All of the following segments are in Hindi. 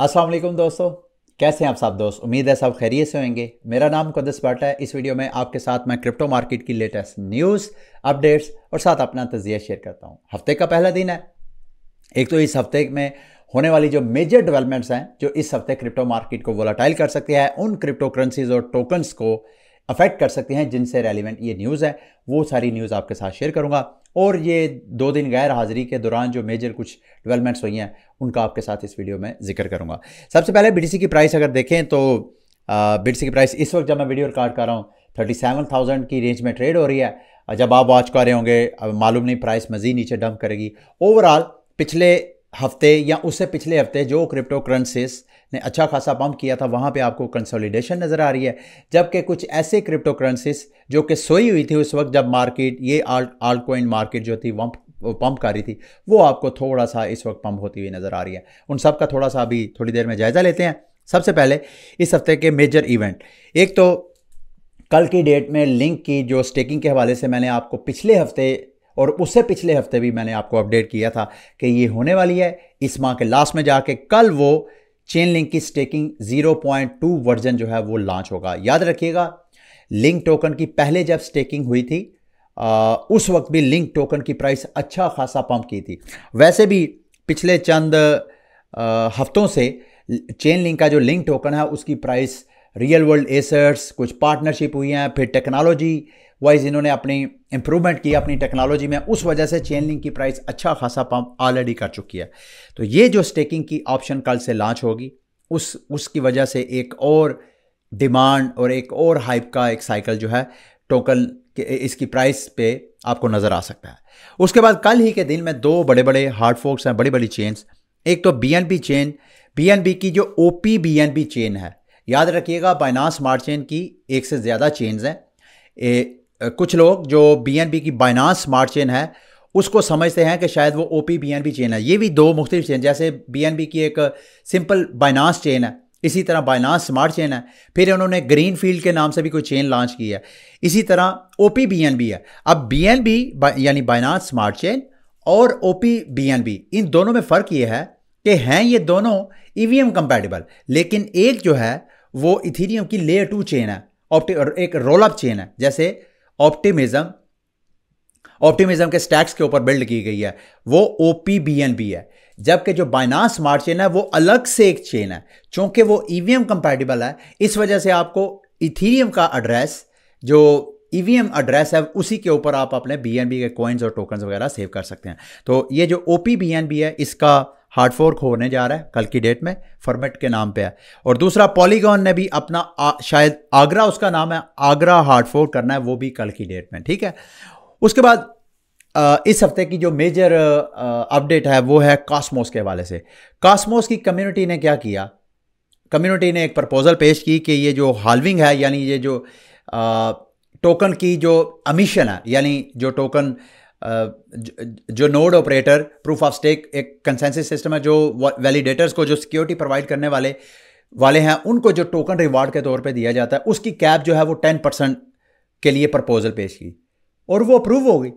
असलम दोस्तों कैसे हैं आप सब दोस्त उम्मीद है सब खैरियत से होंगे मेरा नाम कदस भाटा है इस वीडियो में आपके साथ मैं क्रिप्टो मार्केट की लेटेस्ट न्यूज़ अपडेट्स और साथ अपना तजिया शेयर करता हूँ हफ्ते का पहला दिन है एक तो इस हफ्ते में होने वाली जो मेजर डेवलपमेंट्स हैं जो इस हफ्ते क्रिप्टो मार्केट को वोलाटाइल कर सकती है उन क्रिप्टो करेंसीज और टोकन्स को अफेक्ट कर सकते हैं जिनसे रेलिवेंट ये न्यूज़ है वो सारी न्यूज़ आपके साथ शेयर करूंगा और ये दो दिन गैर हाज़िरी के दौरान जो मेजर कुछ डेवलपमेंट्स हुई हैं उनका आपके साथ इस वीडियो में जिक्र करूँगा सबसे पहले बी की प्राइस अगर देखें तो बी की प्राइस इस वक्त जब मैं वीडियो रिकॉर्ड कर रहा हूँ थर्टी सेवन थाउजेंड की रेंज में ट्रेड हो रही है जब आप वॉच कर रहे होंगे मालूम नहीं प्राइस मज़ीद नीचे डंप करेगी ओवरऑल पिछले हफ्ते या उससे पिछले हफ्ते जो क्रिप्टो करेंसीज ने अच्छा खासा पंप किया था वहाँ पे आपको कंसोलिडेशन नज़र आ रही है जबकि कुछ ऐसे क्रिप्टो करेंसीज जो कि सोई हुई थी उस वक्त जब मार्केट ये आल्ट आल्ट कोइन मार्केट जो थी वंप पंप कर रही थी वो आपको थोड़ा सा इस वक्त पंप होती हुई नज़र आ रही है उन सब का थोड़ा सा अभी थोड़ी देर में जायज़ा लेते हैं सबसे पहले इस हफ्ते के मेजर इवेंट एक तो कल की डेट में लिंक की जो स्टेकिंग के हवाले से मैंने आपको पिछले हफ्ते और उससे पिछले हफ्ते भी मैंने आपको अपडेट किया था कि ये होने वाली है इस माह के लास्ट में जाके कल वो चेन लिंक की स्टेकिंग 0.2 वर्जन जो है वो लॉन्च होगा याद रखिएगा लिंक टोकन की पहले जब स्टेकिंग हुई थी आ, उस वक्त भी लिंक टोकन की प्राइस अच्छा खासा पंप की थी वैसे भी पिछले चंद आ, हफ्तों से चेन लिंक का जो लिंक टोकन है उसकी प्राइस रियल वर्ल्ड एसर्ट्स कुछ पार्टनरशिप हुई हैं फिर टेक्नोलॉजी वाइज इन्होंने अपनी इंप्रूवमेंट की अपनी टेक्नोलॉजी में उस वजह से चेन लिंक की प्राइस अच्छा खासा पंप ऑलरेडी कर चुकी है तो ये जो स्टेकिंग की ऑप्शन कल से लॉन्च होगी उस उसकी वजह से एक और डिमांड और एक और हाइप का एक साइकिल जो है टोकन इसकी प्राइस पे आपको नज़र आ सकता है उसके बाद कल ही के दिन में दो बड़े बड़े हार्ड फोक्स हैं बड़ी बड़ी चेन्स एक तो बी चेन बी की जो ओ पी चेन है याद रखिएगा बाइनास स्मार्ट चेन की एक से ज़्यादा चेन्स हैं कुछ लोग जो बी की बाइनास स्मार्ट चेन है उसको समझते हैं कि शायद वो O P B N B chain है ये भी दो मुख्तलिफ चेन जैसे बी एन बी की एक सिंपल बाइनास चेन है इसी तरह बाइनास स्मार्ट चेन है फिर उन्होंने ग्रीन फील्ड के नाम से भी कोई चेन लॉन्च की है इसी तरह O P B N B है अब बी एन बी यानी बाइनास स्मार्ट चेन और O P B N B इन दोनों में फ़र्क ये है कि हैं ये दोनों ई वी एम कंपेटेबल लेकिन एक जो है वो इथीरियम की लेयर टू चेन है ऑप्टिक एक रोल अप चेन है जैसे ऑप्टिमिज्म ऑप्टिमिज्म के स्टैक्स के ऊपर बिल्ड की गई है वो O P B N B है जबकि जो बाइनास स्मार्ट चेन है वो अलग से एक चेन है चूंकि वो ई वी एम कंपेटेबल है इस वजह से आपको इथीरियम का एड्रेस जो ई वी एम एड्रेस है उसी के ऊपर आप अपने बी एन बी के कॉइन्स और टोकन्स वगैरह सेव कर सकते हैं तो ये जो O P B N B है इसका हार्ड फोर्क होने जा रहा है कल की डेट में फॉर्मेट के नाम पे है और दूसरा पॉलीगॉन ने भी अपना आ, शायद आगरा उसका नाम है आगरा हार्ड फोर्क करना है वो भी कल की डेट में ठीक है उसके बाद इस हफ्ते की जो मेजर अपडेट है वो है कास्मोस के हवाले से कास्मोस की कम्युनिटी ने क्या किया कम्युनिटी ने एक प्रपोज़ल पेश की कि ये जो हालविंग है यानी ये जो आ, टोकन की जो अमीशन है यानी जो टोकन जो node operator proof of stake एक कंसेंसिस सिस्टम है जो वैलिडेटर्स को जो सिक्योरिटी प्रोवाइड करने वाले वाले हैं उनको जो टोकन रिवार्ड के तौर पे दिया जाता है उसकी कैप जो है वो टेन परसेंट के लिए प्रपोजल पेश की और वो अप्रूव हो गई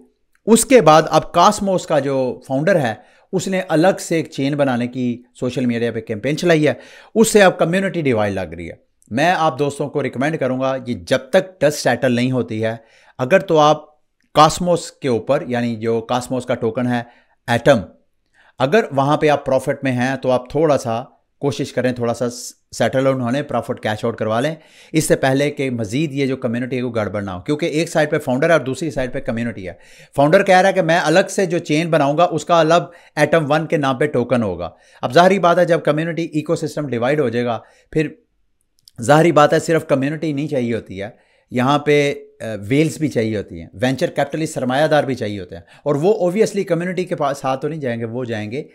उसके बाद अब कास्मोस का जो फाउंडर है उसने अलग से एक चेन बनाने की सोशल मीडिया पे कैंपेन चलाई है उससे अब कम्युनिटी डिवाइड लग रही है मैं आप दोस्तों को रिकमेंड करूंगा कि जब तक डस्ट सेटल नहीं होती है अगर तो आप कास्मोस के ऊपर यानी जो कास्मोस का टोकन है एटम अगर वहाँ पे आप प्रॉफिट में हैं तो आप थोड़ा सा कोशिश करें थोड़ा सा सेटल आउट होने प्रॉफिट कैश आउट करवा लें इससे पहले कि मजीद ये जो कम्युनिटी है वो गड़बड़ ना हो क्योंकि एक साइड पे फाउंडर है और दूसरी साइड पे कम्युनिटी है फाउंडर कह रहा है कि मैं अलग से जो चेन बनाऊंगा उसका अलग एटम वन के नाम पे टोकन होगा अब जाहरी बात है जब कम्युनिटी इकोसिस्टम डिवाइड हो जाएगा फिर जाहरी बात है सिर्फ कम्युनिटी नहीं चाहिए होती है यहाँ पे वेल्स भी चाहिए होती हैं वेंचर कैपिटलिस्ट सरमायादार भी चाहिए होते हैं और वो ओबियसली कम्युनिटी के पास हाथ तो नहीं जाएंगे वो जाएंगे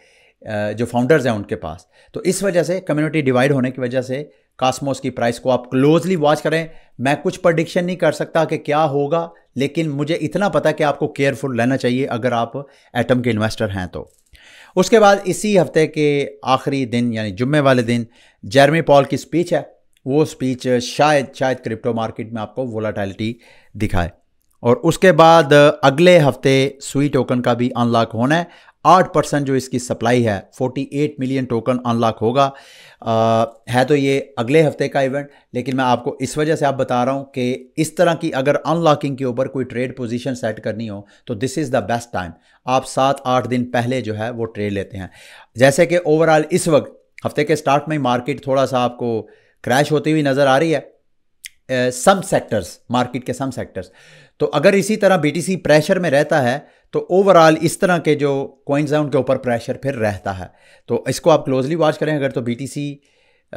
जो फाउंडर्स हैं उनके पास तो इस वजह से कम्युनिटी डिवाइड होने की वजह से कास्मोस की प्राइस को आप क्लोजली वॉच करें मैं कुछ प्रडिक्शन नहीं कर सकता कि क्या होगा लेकिन मुझे इतना पता कि आपको केयरफुल रहना चाहिए अगर आप एटम के इन्वेस्टर हैं तो उसके बाद इसी हफ्ते के आखिरी दिन यानी जुम्मे वाले दिन जर्मी पॉल की स्पीच है वो स्पीच शायद शायद क्रिप्टो मार्केट में आपको वोलाटाइलिटी दिखाए और उसके बाद अगले हफ्ते सुई टोकन का भी अनलॉक होना है आठ परसेंट जो इसकी सप्लाई है forty eight million token unlock होगा आ, है तो ये अगले हफ्ते का इवेंट लेकिन मैं आपको इस वजह से आप बता रहा हूँ कि इस तरह की अगर अनलॉकिंग के ऊपर कोई ट्रेड पोजीशन सेट करनी हो तो this is the best time आप सात आठ दिन पहले जो है वो ट्रेड लेते हैं जैसे कि ओवरऑल इस वक्त हफ्ते के स्टार्ट में मार्केट थोड़ा सा आपको क्रैश होती हुई नज़र आ रही है सम सेक्टर्स मार्केट के सम सेक्टर्स तो अगर इसी तरह बीटीसी प्रेशर में रहता है तो ओवरऑल इस तरह के जो कॉइन्स हैं उनके ऊपर प्रेशर फिर रहता है तो इसको आप क्लोजली वॉच करें अगर तो बीटीसी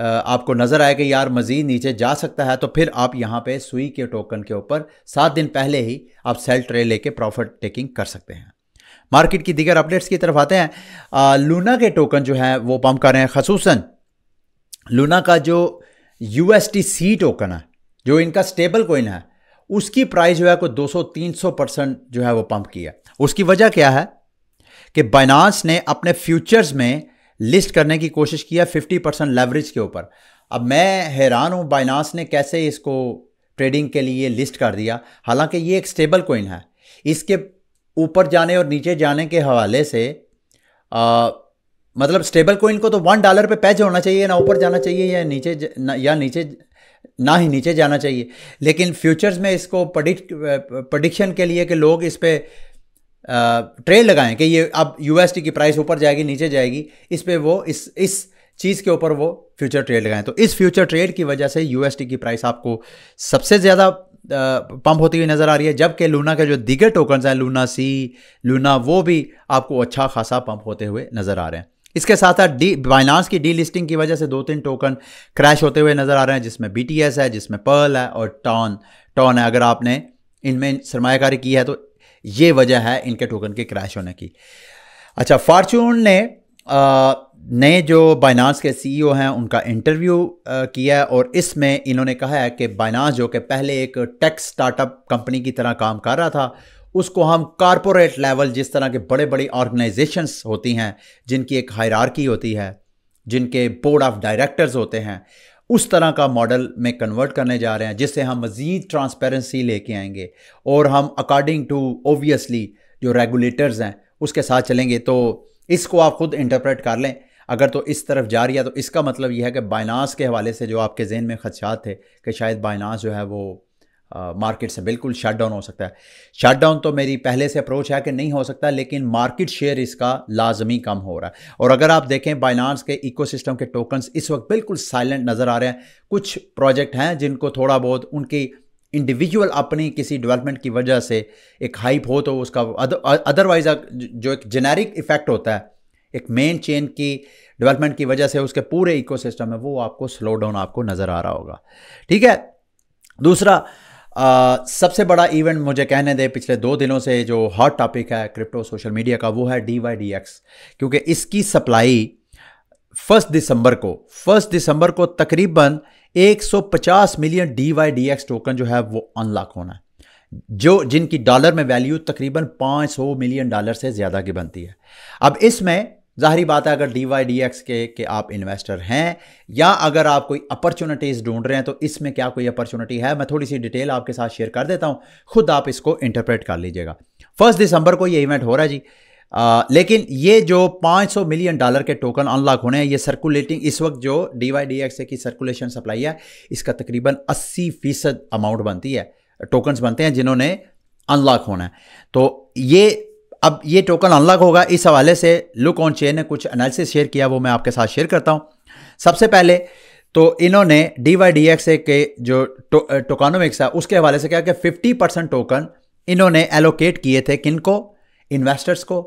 आपको नज़र आए कि यार मज़ीद नीचे जा सकता है तो फिर आप यहाँ पे सुई के टोकन के ऊपर सात दिन पहले ही आप सेल ट्रे लेके प्रॉफिट टेकिंग कर सकते हैं मार्केट की दिगर अपडेट्स की तरफ आते हैं आ, लूना के टोकन जो हैं वो पम्प कर रहे हैं खसूस लूना का जो U S T C token है जो इनका स्टेबल कोइन है उसकी प्राइस जो है कोई 200-300 परसेंट जो है वो पंप किया उसकी वजह क्या है कि बाइनांस ने अपने फ्यूचर्स में लिस्ट करने की कोशिश किया 50 परसेंट लेवरेज के ऊपर अब मैं हैरान हूँ बाइनांस ने कैसे इसको ट्रेडिंग के लिए लिस्ट कर दिया हालांकि ये एक स्टेबल कोइन है इसके ऊपर जाने और नीचे जाने के हवाले से आ, मतलब स्टेबल कोइन को तो वन डॉलर पे पैच होना चाहिए ना ऊपर जाना चाहिए या नीचे ज, न, या नीचे ना ही नीचे जाना चाहिए लेकिन फ्यूचर्स में इसको प्रडिक्ट प्रडिक्शन के लिए कि लोग इस पर ट्रेड लगाएं कि ये अब यू की प्राइस ऊपर जाएगी नीचे जाएगी इस पर वो इस इस चीज़ के ऊपर वो फ्यूचर ट्रेड लगाएं तो इस फ्यूचर ट्रेड की वजह से यू की प्राइस आपको सबसे ज़्यादा पंप होती हुई नज़र आ रही है जबकि लूना के जो दीगर टोकन्स हैं लूना सी लूना वो भी आपको अच्छा खासा पंप होते हुए नज़र आ रहे हैं इसके साथ साथ डी बाइनांस की डी लिस्टिंग की वजह से दो तीन टोकन क्रैश होते हुए नज़र आ रहे हैं जिसमें बी है जिसमें पर्ल है और टॉन टॉन है अगर आपने इनमें सरमाकारी की है तो ये वजह है इनके टोकन के क्रैश होने की अच्छा फार्चून ने नए जो बाइनांस के सी e हैं उनका इंटरव्यू किया है और इसमें इन्होंने कहा है कि बाइनांस जो कि पहले एक टेक्स स्टार्टअप कंपनी की तरह काम कर रहा था उसको हम कॉरपोरेट लेवल जिस तरह के बड़े बड़े ऑर्गेनाइजेशंस होती हैं जिनकी एक हायरार्की होती है जिनके बोर्ड ऑफ डायरेक्टर्स होते हैं उस तरह का मॉडल में कन्वर्ट करने जा रहे हैं जिससे हम मज़ीद ट्रांसपेरेंसी लेके आएंगे और हम अकॉर्डिंग टू ओबियसली जो रेगुलेटर्स हैं उसके साथ चलेंगे तो इसको आप खुद इंटरप्रेट कर लें अगर तो इस तरफ जा रही है तो इसका मतलब यह है कि बाइनास के हवाले से जो आपके जहन में खदशात थे कि शायद बाइनास जो है वो मार्केट से बिल्कुल शट डाउन हो सकता है शट डाउन तो मेरी पहले से अप्रोच है कि नहीं हो सकता लेकिन मार्केट शेयर इसका लाजमी कम हो रहा है और अगर आप देखें बाइनांस के इकोसिस्टम के टोकन्स इस वक्त बिल्कुल साइलेंट नज़र आ रहे हैं कुछ प्रोजेक्ट हैं जिनको थोड़ा बहुत उनकी इंडिविजुअल अपनी किसी डेवलपमेंट की वजह से एक हाइप हो तो उसका अदरवाइज जो एक जेनेरिक इफेक्ट होता है एक मेन चेन की डेवलपमेंट की वजह से उसके पूरे इकोसिस्टम में वो आपको स्लो डाउन आपको नज़र आ रहा होगा ठीक है दूसरा सबसे बड़ा इवेंट मुझे कहने दे पिछले दो दिनों से जो हॉट टॉपिक है क्रिप्टो सोशल मीडिया का वो है डी वाई डी एक्स क्योंकि इसकी सप्लाई फर्स्ट दिसंबर को फर्स्ट दिसंबर को तकरीबन 150 million D Y D X token जो है वो अनलॉक होना है जो जिनकी डॉलर में वैल्यू तकरीबन 500 मिलियन डॉलर से ज़्यादा की बनती है अब इसमें जाहरी बात है अगर डी वाई डी एक्स के के आप इन्वेस्टर हैं या अगर आप कोई अपॉर्चुनिटीज़ ढूंढ रहे हैं तो इसमें क्या कोई अपॉर्चुनिटी है मैं थोड़ी सी डिटेल आपके साथ शेयर कर देता हूँ खुद आप इसको इंटरप्रेट कर लीजिएगा फर्स्ट दिसंबर को ये इवेंट हो रहा है जी आ, लेकिन ये जो 500 मिलियन डॉलर के टोकन अनलॉक होने हैं ये सर्कुलेटिंग इस वक्त जो डी वाई डी एक्स की सर्कुलेशन सप्लाई है इसका तकरीबन 80 फीसद अमाउंट बनती है टोकन्स बनते हैं जिन्होंने अनलॉक होना है तो ये अब ये टोकन अनलॉक होगा इस हवाले से लुक ऑन चेन ने कुछ एनालिसिस शेयर किया वो मैं आपके साथ शेयर करता हूँ सबसे पहले तो इन्होंने डी वाई डी एक्स के जो टो, टोकानोमिक्स है उसके हवाले से क्या कि फिफ्टी परसेंट टोकन इन्होंने एलोकेट किए थे किन को इन्वेस्टर्स को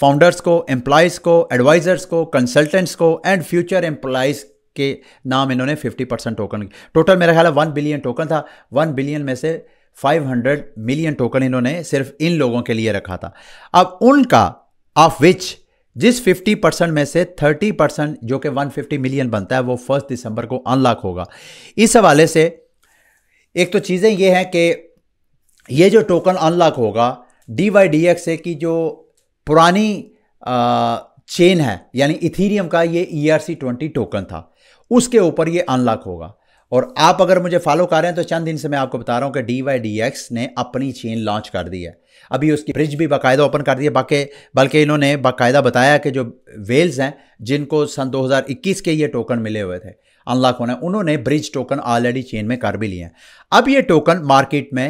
फाउंडर्स को एम्प्लॉयज़ को एडवाइज़र्स को कंसल्टेंट्स को एंड फ्यूचर एम्प्लॉयज़ के नाम इन्होंने फिफ्टी परसेंट टोकन टोटल मेरा ख्याल है वन बिलियन टोकन था वन बिलियन में से 500 मिलियन टोकन इन्होंने सिर्फ इन लोगों के लिए रखा था अब उनका ऑफ विच जिस 50 परसेंट में से 30 परसेंट जो कि 150 मिलियन बनता है वो फर्स्ट दिसंबर को अनलॉक होगा इस हवाले से एक तो चीज़ें ये हैं कि ये जो टोकन अनलॉक होगा डी वाई डी एक्स की जो पुरानी चेन है यानी इथीरियम का ये E R C twenty token था उसके ऊपर ये अनलॉक होगा और आप अगर मुझे फॉलो कर रहे हैं तो चंद दिन से मैं आपको बता रहा हूँ कि डी वाई डी एक्स ने अपनी चेन लॉन्च कर दी है अभी उसकी फ्रिज भी बाकायदा ओपन कर दी है बाकी बल्कि इन्होंने बाकायदा बताया कि जो वेल्स हैं जिनको सन 2021 के ये टोकन मिले हुए थे अनलॉक होना उन्होंने ब्रिज टोकन ऑलरेडी चेन में कर भी लिए हैं अब ये टोकन मार्केट में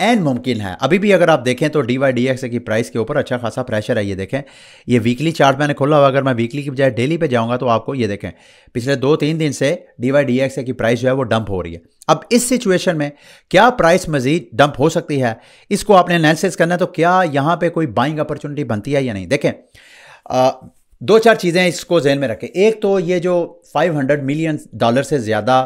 एन मुमकिन है अभी भी अगर आप देखें तो डी वाई डी एक्स की प्राइस के ऊपर अच्छा खासा प्रेशर है ये देखें ये वीकली चार्ट मैंने खोला हुआ अगर मैं वीकली की बजाय डेली पे जाऊंगा तो आपको ये देखें पिछले दो तीन दिन से डी वाई डी एक्स की प्राइस जो है वो डंप हो रही है अब इस सिचुएशन में क्या प्राइस मजीद डंप हो सकती है इसको आपने एनालिसिस करना है तो क्या यहाँ पर कोई बाइंग अपॉर्चुनिटी बनती है या नहीं देखें आ, दो चार चीज़ें इसको जहन में रखें एक तो ये जो फाइव मिलियन डॉलर से ज़्यादा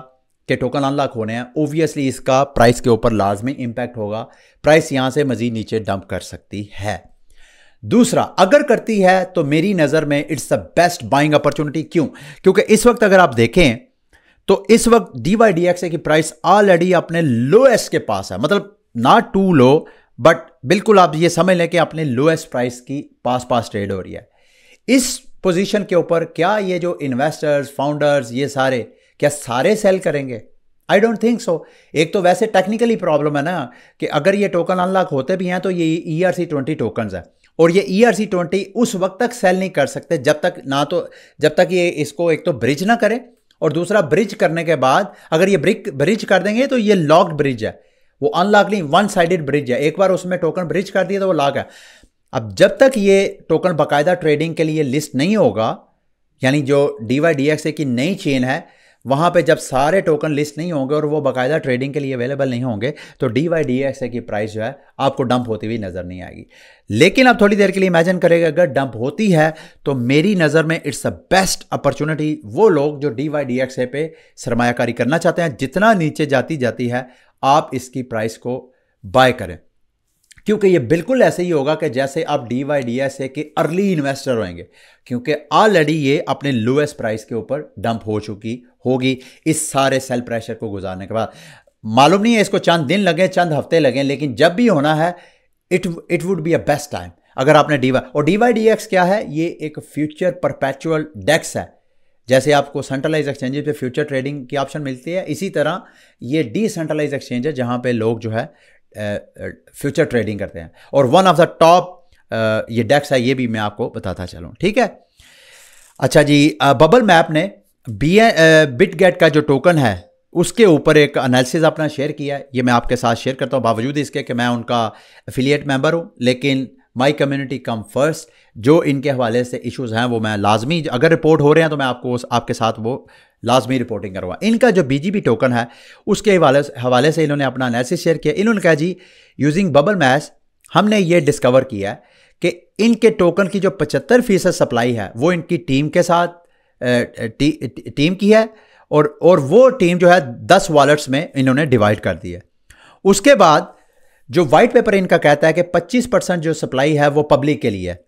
के टोकन अनलॉक होने हैं ओबियसली इसका प्राइस के ऊपर लाजमी इम्पैक्ट होगा प्राइस यहाँ से मज़ीद नीचे डंप कर सकती है दूसरा अगर करती है तो मेरी नज़र में it's the best buying opportunity क्यों क्योंकि इस वक्त अगर आप देखें तो इस वक्त डी वाई डी एक्स की प्राइस ऑलरेडी अपने लोएस्ट के पास है मतलब नॉट टू लो बट बिल्कुल आप ये समझ लें कि अपने लोएस्ट प्राइस की पास पास ट्रेड हो रही है इस पोजीशन के ऊपर क्या ये जो इन्वेस्टर्स फाउंडर्स ये सारे क्या सारे सेल करेंगे आई डोंट थिंक सो एक तो वैसे टेक्निकली प्रॉब्लम है ना कि अगर ये टोकन अनलॉक होते भी हैं तो ये E R C twenty token है और ये ई आर सी ट्वेंटी उस वक्त तक सेल नहीं कर सकते जब तक ना तो जब तक ये इसको एक तो ब्रिज ना करें और दूसरा ब्रिज करने के बाद अगर ये ब्रिक ब्रिज कर देंगे तो ये लॉक्ड ब्रिज है वो अनलॉक नहीं वन साइडेड ब्रिज है एक बार उसमें टोकन ब्रिज कर दिया तो वो लॉक है अब जब तक ये टोकन बाकायदा ट्रेडिंग के लिए लिस्ट नहीं होगा यानी जो डी वाई डी एक्स की नई चेन है वहाँ पे जब सारे टोकन लिस्ट नहीं होंगे और वो बाकायदा ट्रेडिंग के लिए अवेलेबल नहीं होंगे तो डी वाई डी एक्स की प्राइस जो है आपको डंप होती हुई नज़र नहीं आएगी लेकिन आप थोड़ी देर के लिए इमेजिन करेंगे अगर डंप होती है तो मेरी नज़र में इट्स अ बेस्ट अपॉर्चुनिटी वो लोग जो डी वाई डी एक्स ए पे सरमाकारी करना चाहते हैं जितना नीचे जाती जाती है आप इसकी प्राइस को बाय करें क्योंकि ये बिल्कुल ऐसे ही होगा कि जैसे आप डी वाई डी एस ए के अर्ली इन्वेस्टर होंगे क्योंकि ऑलरेडी ये अपने लोएस्ट प्राइस के ऊपर डंप हो चुकी होगी इस सारे सेल प्रेशर को गुजारने के बाद मालूम नहीं है इसको चंद दिन लगे चंद हफ्ते लगे लेकिन जब भी होना है it it would be a best time अगर आपने डी वाई और डी वाई डी एक्स क्या है ये एक फ्यूचर परपैचुअल डेक्स है जैसे आपको सेंट्रलाइज एक्सचेंजेस पे फ्यूचर ट्रेडिंग की ऑप्शन मिलती है इसी तरह ये डिसेंट्रलाइज एक्सचेंज है जहाँ पे लोग जो है फ्यूचर ट्रेडिंग करते हैं और वन ऑफ द टॉप ये डेक्स है ये भी मैं आपको बताता चलूँ ठीक है अच्छा जी बबल मैप ने बी ए बिट गेट का जो टोकन है उसके ऊपर एक एनालिसिस अपना शेयर किया है ये मैं आपके साथ शेयर करता हूँ बावजूद इसके कि मैं उनका एफिलिएट मेंबर हूँ लेकिन माई कम्युनिटी कम फर्स्ट जो इनके हवाले से इश्यूज़ हैं वो मैं लाजमी अगर रिपोर्ट हो रहे हैं तो मैं आपको उस आपके साथ वो लाजमी रिपोर्टिंग करवा इनका जो बीजीपी टोकन है उसके हवाले हवाले से इन्होंने अपना एनालिसिस शेयर किया इन्होंने कहा जी यूजिंग बबल मैस हमने ये डिस्कवर किया कि इनके टोकन की जो पचहत्तर फीसद सप्लाई है वो इनकी टीम के साथ टी, टीम की है और और वो टीम जो है दस वॉलेट्स में इन्होंने डिवाइड कर दी है उसके बाद जो वाइट पेपर इनका कहता है कि 25 परसेंट जो सप्लाई है वो पब्लिक के लिए है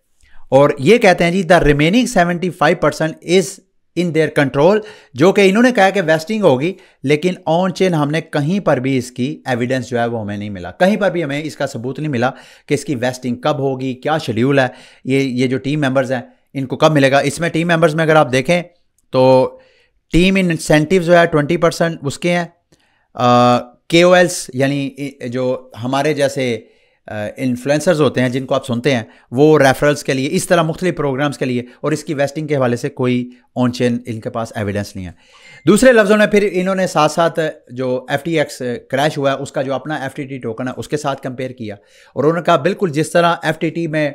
और ये कहते हैं जी the remaining 75 percent is in their control जो कि इन्होंने कहा कि वेस्टिंग होगी लेकिन ऑन चेन हमने कहीं पर भी इसकी एविडेंस जो है वो हमें नहीं मिला कहीं पर भी हमें इसका सबूत नहीं मिला कि इसकी वेस्टिंग कब होगी क्या शेड्यूल है ये ये जो टीम मेंबर्स हैं इनको कब मिलेगा इसमें टीम मेंबर्स में अगर आप देखें तो टीम इंसेंटिव जो है ट्वेंटी परसेंट उसके हैं के ओ एल्स यानी जो हमारे जैसे इन्फ्लुएंसर्स होते हैं जिनको आप सुनते हैं वो रेफरल्स के लिए इस तरह मुख्तलिफ प्रोग्राम्स के लिए और इसकी वेस्टिंग के हवाले से कोई ऑन चेन इनके पास एविडेंस नहीं है दूसरे लफ्ज़ों में फिर इन्होंने साथ साथ जो एफ टी एक्स क्रैश हुआ है उसका जो अपना एफ टी टी टोकन है उसके साथ कंपेयर किया और उन्होंने कहा बिल्कुल जिस तरह एफ टी टी में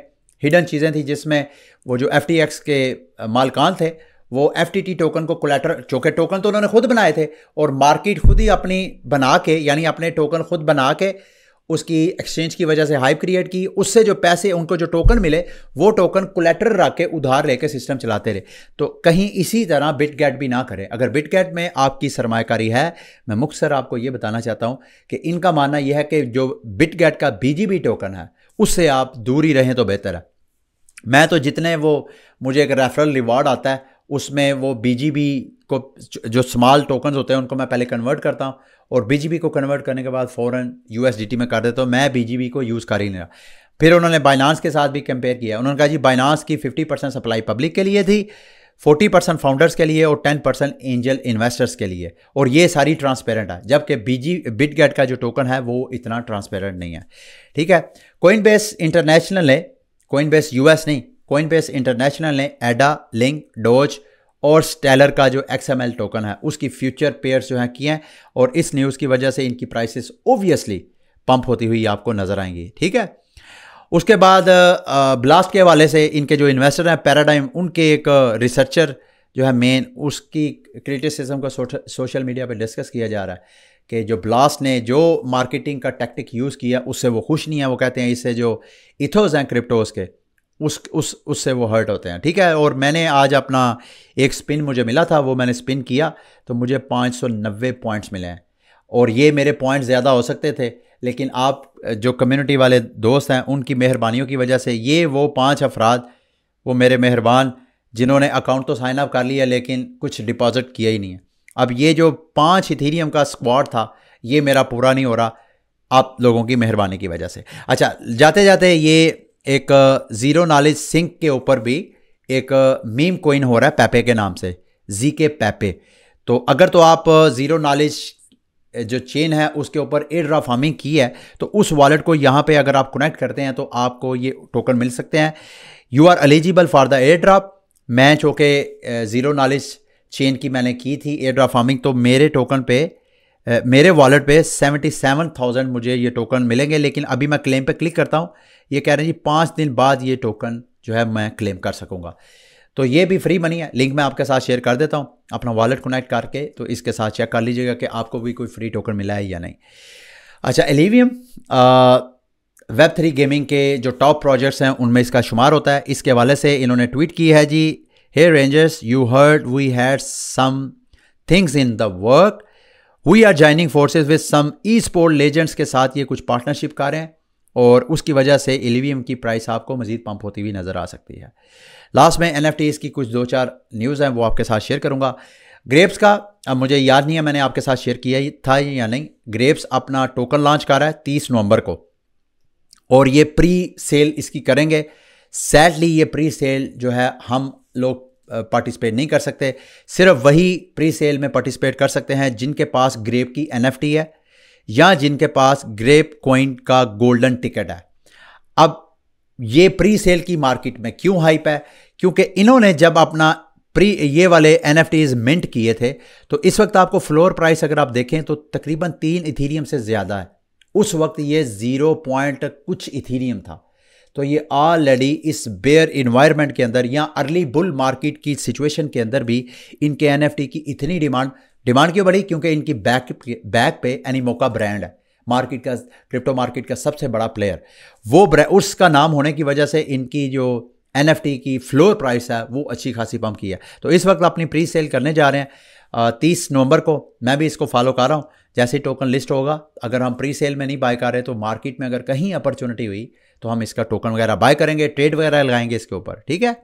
हिडन चीज़ें थी जिसमें वो जो एफ टी एक्स के मालकान थे वो एफ टी टी टोकन को कोलेटर चौके टोकन तो उन्होंने खुद बनाए थे और मार्केट खुद ही अपनी बना के यानी अपने टोकन खुद बना के उसकी एक्सचेंज की वजह से हाइप क्रिएट की उससे जो पैसे उनको जो टोकन मिले वो टोकन कोलेटर रख के उधार लेके सिस्टम चलाते रहे तो कहीं इसी तरह बिट गैट भी ना करें अगर बिट गैट में आपकी सरमाकारी है मैं मुख्तर आपको ये बताना चाहता हूँ कि इनका मानना यह है कि जो बिट गैट का बी टोकन है उससे आप दूरी रहें तो बेहतर है मैं तो जितने वो मुझे एक रेफरल रिवार्ड आता है उसमें वो बी को जो स्मॉल टोकन होते हैं उनको मैं पहले कन्वर्ट करता हूँ और बी को कन्वर्ट करने के बाद फ़ौरन यू में कर देता हूँ मैं बी को यूज़ कर ही नहीं रहा फिर उन्होंने बाइनांस के साथ भी कंपेयर किया उन्होंने कहा जी बाइनांस की 50 परसेंट सप्लाई पब्लिक के लिए थी 40 परसेंट फाउंडर्स के लिए और 10 परसेंट एंजल इन्वेस्टर्स के लिए और ये सारी ट्रांसपेरेंट है जबकि बीजी बिटगेट का जो टोकन है वो इतना ट्रांसपेरेंट नहीं है ठीक है कोइन बेस इंटरनेशनल है कोइन बेस यूएस नहीं कोइनबेस इंटरनेशनल ने एडा लिंक डोज और स्टेलर का जो एक्सएमएल टोकन है उसकी फ्यूचर पेयर्स जो हैं किए हैं और इस न्यूज़ की वजह से इनकी प्राइसेस ओबियसली पंप होती हुई आपको नज़र आएंगी ठीक है उसके बाद ब्लास्ट के हवाले से इनके जो इन्वेस्टर हैं पैराडाइम उनके एक रिसर्चर जो है मेन उसकी क्रिटिसिज्म को सोशल मीडिया पर डिस्कस किया जा रहा है कि जो ब्लास्ट ने जो मार्केटिंग का टैक्टिक यूज़ किया उससे वो खुश नहीं है वो कहते हैं इससे जो इथोज हैं क्रिप्टोज़ के उस उस उससे वो हर्ट होते हैं ठीक है और मैंने आज अपना एक स्पिन मुझे मिला था वो मैंने स्पिन किया तो मुझे 590 पॉइंट्स मिले हैं और ये मेरे पॉइंट्स ज़्यादा हो सकते थे लेकिन आप जो कम्युनिटी वाले दोस्त हैं उनकी मेहरबानियों की वजह से ये वो पाँच अफराद वो मेरे मेहरबान जिन्होंने अकाउंट तो साइन अप कर लिया लेकिन कुछ डिपॉजिट किया ही नहीं है अब ये जो पाँच इथीरियम का स्क्वाड था ये मेरा पूरा नहीं हो रहा आप लोगों की मेहरबानी की वजह से अच्छा जाते जाते ये एक ज़ीरो नॉलेज सिंक के ऊपर भी एक मीम कोइन हो रहा है पैपे के नाम से जी के पैपे तो अगर तो आप ज़ीरो नॉलेज जो चेन है उसके ऊपर एयर फार्मिंग की है तो उस वॉलेट को यहाँ पे अगर आप कनेक्ट करते हैं तो आपको ये टोकन मिल सकते हैं you are eligible for the airdrop मैं चूँकि ज़ीरो नॉलेज चेन की मैंने की थी एयर फार्मिंग तो मेरे टोकन पे मेरे वॉलेट पे सेवेंटी सेवन थाउजेंड मुझे ये टोकन मिलेंगे लेकिन अभी मैं क्लेम पे क्लिक करता हूँ ये कह रहे हैं जी पाँच दिन बाद ये टोकन जो है मैं क्लेम कर सकूँगा तो ये भी फ्री मनी है लिंक मैं आपके साथ शेयर कर देता हूँ अपना वॉलेट कनेक्ट करके तो इसके साथ चेक कर लीजिएगा कि आपको भी कोई फ्री टोकन मिला है या नहीं अच्छा एलिवियम वेब थ्री गेमिंग के जो टॉप प्रोजेक्ट्स हैं उनमें इसका शुमार होता है इसके हवाले से इन्होंने ट्वीट की है जी hey rangers you heard we had some things in the work we are joining forces with some esport legends के साथ ये कुछ पार्टनरशिप कर रहे हैं और उसकी वजह से एलिवियम की प्राइस आपको मजीद पंप होती हुई नज़र आ सकती है लास्ट में एन की कुछ दो चार न्यूज़ हैं वो आपके साथ शेयर करूँगा ग्रेप्स का अब मुझे याद नहीं है मैंने आपके साथ शेयर किया था या नहीं ग्रेप्स अपना टोकन लॉन्च कर रहा है तीस नवंबर को और ये प्री सेल इसकी करेंगे सैडली ये प्री सेल जो है हम लोग पार्टिसिपेट नहीं कर सकते सिर्फ वही प्री सेल में पार्टिसिपेट कर सकते हैं जिनके पास ग्रेप की एन है या जिनके पास ग्रेप कॉइन का गोल्डन टिकट है अब ये प्री सेल की मार्केट में क्यों हाइप है क्योंकि इन्होंने जब अपना प्री ये वाले एन मिंट किए थे तो इस वक्त आपको फ्लोर प्राइस अगर आप देखें तो तकरीबन तीन इथीरियम से ज़्यादा है उस वक्त ये ज़ीरो पॉइंट कुछ इथीरियम था तो ये ऑलरेडी इस बेयर इन्वायरमेंट के अंदर या अर्ली बुल मार्केट की सिचुएशन के अंदर भी इनके एन की इतनी डिमांड डिमांड क्यों बढ़ी क्योंकि इनकी बैक बैक पे मोका ब्रांड है मार्केट का क्रिप्टो मार्केट का सबसे बड़ा प्लेयर वो उसका नाम होने की वजह से इनकी जो एन की फ्लोर प्राइस है वो अच्छी खासी पम्प की है तो इस वक्त अपनी प्री सेल करने जा रहे हैं तीस नवंबर को मैं भी इसको फॉलो कर रहा हूँ जैसे टोकन लिस्ट होगा अगर हम प्री सेल में नहीं बाय कर रहे तो मार्केट में अगर कहीं अपॉर्चुनिटी हुई तो हम इसका टोकन वगैरह बाय करेंगे ट्रेड वगैरह लगाएंगे इसके ऊपर ठीक है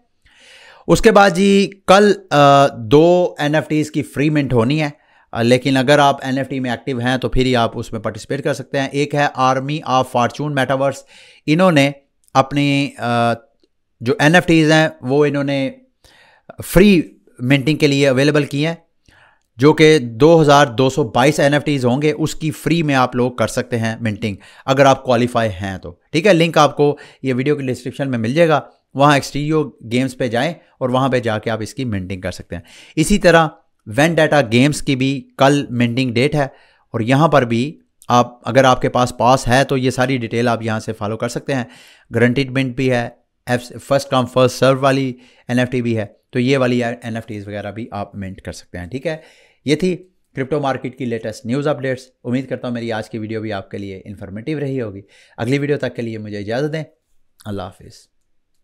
उसके बाद जी कल आ, दो एन की फ्री मिंट होनी है आ, लेकिन अगर आप एन में एक्टिव हैं तो फिर ही आप उसमें पार्टिसिपेट कर सकते हैं एक है आर्मी ऑफ फार्चून मेटावर्स इन्होंने अपनी आ, जो एन हैं वो इन्होंने फ्री मिंटिंग के लिए अवेलेबल की हैं जो कि 2222 एनएफटीज होंगे उसकी फ्री में आप लोग कर सकते हैं मिंटिंग अगर आप क्वालिफाई हैं तो ठीक है लिंक आपको ये वीडियो के डिस्क्रिप्शन में मिल जाएगा वहाँ एक्सटीरियो गेम्स पे जाएं और वहाँ पे जाके आप इसकी मिंटिंग कर सकते हैं इसी तरह वेन डाटा गेम्स की भी कल मिंटिंग डेट है और यहाँ पर भी आप अगर आपके पास पास है तो ये सारी डिटेल आप यहाँ से फॉलो कर सकते हैं ग्रंटिड मिंट भी है फर्स्ट कम फर्स्ट सर्व वाली एन भी है तो ये वाली एन वगैरह भी आप मिंट कर सकते हैं ठीक है ये थी क्रिप्टो मार्केट की लेटेस्ट न्यूज़ अपडेट्स उम्मीद करता हूँ मेरी आज की वीडियो भी आपके लिए इन्फॉर्मेटिव रही होगी अगली वीडियो तक के लिए मुझे इजाज़त दें अल्लाह हाफिज़